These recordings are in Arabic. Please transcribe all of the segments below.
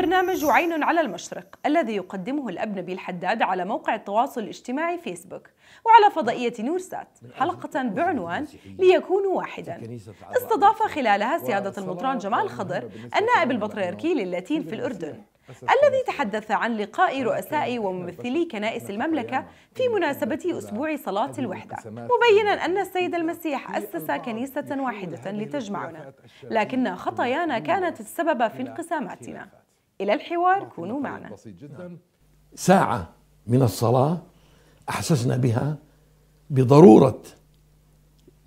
برنامج عين على المشرق الذي يقدمه الأب نبيل على موقع التواصل الاجتماعي فيسبوك وعلى فضائية نورسات حلقة بعنوان ليكونوا واحدا استضاف خلالها سيادة المطران جمال خضر النائب البطريركي للاتين في الأردن الذي تحدث عن لقاء رؤساء وممثلي كنائس المملكة في مناسبة أسبوع صلاة الوحدة مبينا أن السيد المسيح أسس كنيسة واحدة لتجمعنا لكن خطايانا كانت السبب في انقساماتنا إلى الحوار كونوا معنا بسيط جدا نعم. ساعة من الصلاة أحسسنا بها بضرورة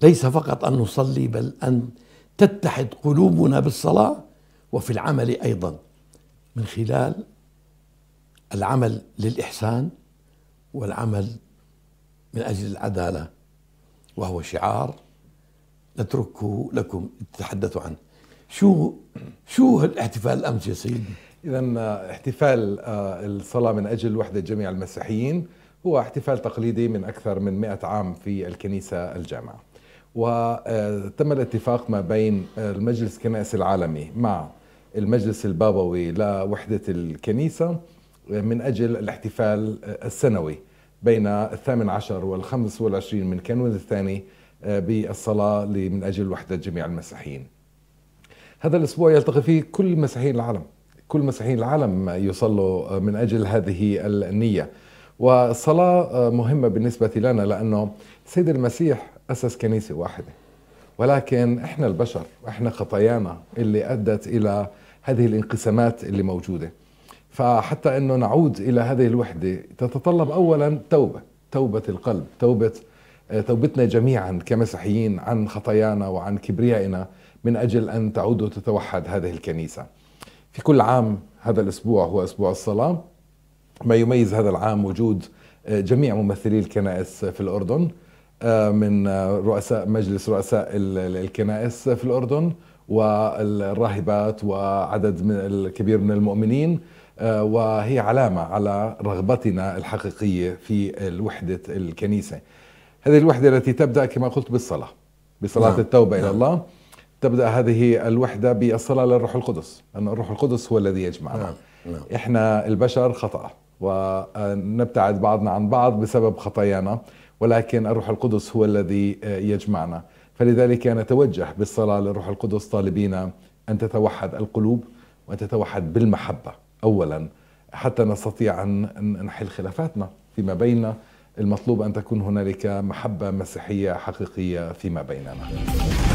ليس فقط أن نصلي بل أن تتحد قلوبنا بالصلاة وفي العمل أيضا من خلال العمل للإحسان والعمل من أجل العدالة وهو شعار نتركه لكم تتحدثوا عنه شو شو الاحتفال امس يا سيدي؟ إذا آه، احتفال آه، الصلاة من أجل وحدة جميع المسيحيين هو احتفال تقليدي من أكثر من 100 عام في الكنيسة الجامعة وتم آه، الاتفاق ما بين المجلس الكنائسي العالمي مع المجلس البابوي لوحدة الكنيسة من أجل الاحتفال السنوي بين الثامن عشر والخمس والعشرين من كانون الثاني بالصلاة من أجل وحدة جميع المسيحيين هذا الأسبوع يلتقي فيه كل مسيحيين العالم كل مسيحيين العالم يصلوا من أجل هذه النية والصلاة مهمة بالنسبة لنا لأنه سيد المسيح أسس كنيسة واحدة ولكن إحنا البشر إحنا خطايانا اللي أدت إلى هذه الانقسامات اللي موجودة فحتى أنه نعود إلى هذه الوحدة تتطلب أولا توبة توبة القلب توبة آه، توبتنا جميعا كمسيحيين عن خطايانا وعن كبريائنا من أجل أن تعود وتتوحد هذه الكنيسة في كل عام هذا الأسبوع هو أسبوع الصلاة ما يميز هذا العام وجود آه، جميع ممثلي الكنائس في الأردن آه، من آه، رؤساء مجلس رؤساء الكنائس في الأردن والراهبات وعدد من الكبير من المؤمنين وهي علامة على رغبتنا الحقيقية في وحدة الكنيسة هذه الوحدة التي تبدأ كما قلت بالصلاة بصلاة نعم. التوبة نعم. إلى الله تبدا هذه الوحده بالصلاه للروح القدس ان الروح القدس هو الذي يجمعنا نعم. نعم. احنا البشر خطأ ونبتعد بعضنا عن بعض بسبب خطايانا ولكن الروح القدس هو الذي يجمعنا فلذلك نتوجه بالصلاه للروح القدس طالبين ان تتوحد القلوب وان تتوحد بالمحبه اولا حتى نستطيع ان نحل خلافاتنا فيما بيننا المطلوب ان تكون هنالك محبه مسيحيه حقيقيه فيما بيننا